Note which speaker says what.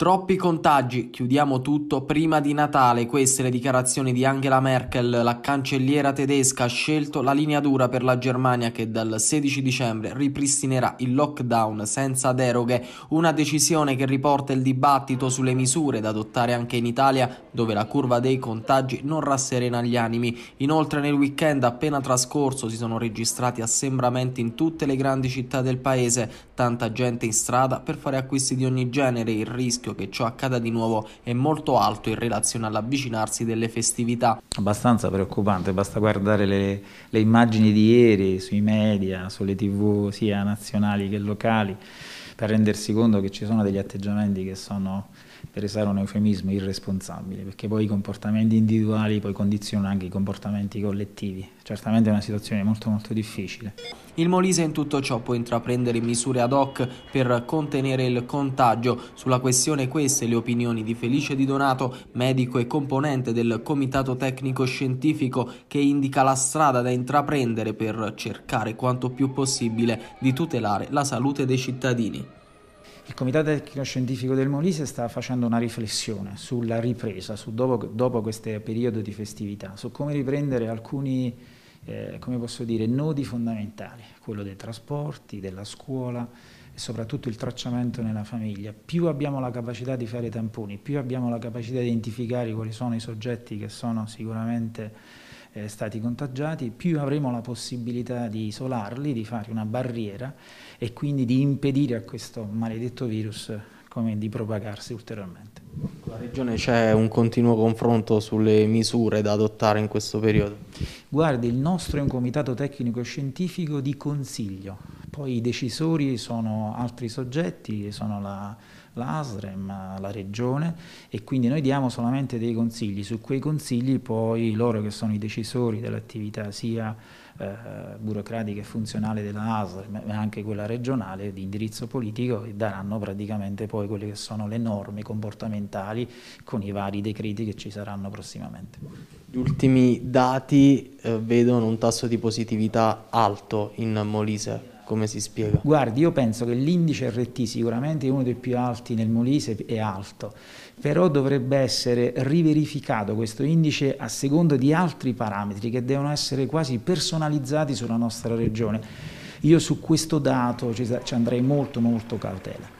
Speaker 1: Troppi contagi, chiudiamo tutto prima di Natale, queste le dichiarazioni di Angela Merkel, la cancelliera tedesca ha scelto la linea dura per la Germania che dal 16 dicembre ripristinerà il lockdown senza deroghe, una decisione che riporta il dibattito sulle misure da adottare anche in Italia dove la curva dei contagi non rasserena gli animi. Inoltre nel weekend appena trascorso si sono registrati assembramenti in tutte le grandi città del paese, tanta gente in strada per fare acquisti di ogni genere, il rischio rischio che ciò accada di nuovo è molto alto in relazione all'avvicinarsi delle
Speaker 2: festività. Abbastanza preoccupante, basta guardare le, le immagini di ieri sui media, sulle tv sia nazionali che locali, per rendersi conto che ci sono degli atteggiamenti che sono per usare un eufemismo, irresponsabile, perché poi i comportamenti individuali poi condizionano anche i comportamenti collettivi certamente è una situazione molto molto difficile.
Speaker 1: Il Molise in tutto ciò può intraprendere misure ad hoc per contenere il contagio. Sulla questione queste le opinioni di Felice Di Donato, medico e componente del Comitato Tecnico Scientifico che indica la strada da intraprendere per cercare quanto più possibile di tutelare la salute dei cittadini.
Speaker 2: Il Comitato Tecnico Scientifico del Molise sta facendo una riflessione sulla ripresa, su dopo, dopo questo periodo di festività, su come riprendere alcuni eh, come posso dire, nodi fondamentali, quello dei trasporti, della scuola e soprattutto il tracciamento nella famiglia. Più abbiamo la capacità di fare tamponi, più abbiamo la capacità di identificare quali sono i soggetti che sono sicuramente eh, stati contagiati, più avremo la possibilità di isolarli, di fare una barriera e quindi di impedire a questo maledetto virus come, di propagarsi ulteriormente la Regione c'è
Speaker 3: un continuo confronto sulle misure da adottare in questo periodo?
Speaker 2: Guardi, il nostro è un comitato tecnico-scientifico di consiglio, poi i decisori sono altri soggetti, sono la, la la Regione e quindi noi diamo solamente dei consigli, su quei consigli poi loro che sono i decisori dell'attività sia eh, burocratica e funzionale della ASREM ma anche quella regionale di indirizzo politico daranno praticamente poi quelle che sono le norme comportamentali con i vari decreti che ci saranno prossimamente.
Speaker 3: Gli ultimi dati eh, vedono un tasso di positività alto in
Speaker 2: Molise. Come si spiega? Guardi, io penso che l'indice RT sicuramente è uno dei più alti nel Molise, è alto, però dovrebbe essere riverificato questo indice a seconda di altri parametri che devono essere quasi personalizzati sulla nostra regione. Io su questo dato ci andrei molto molto cautela.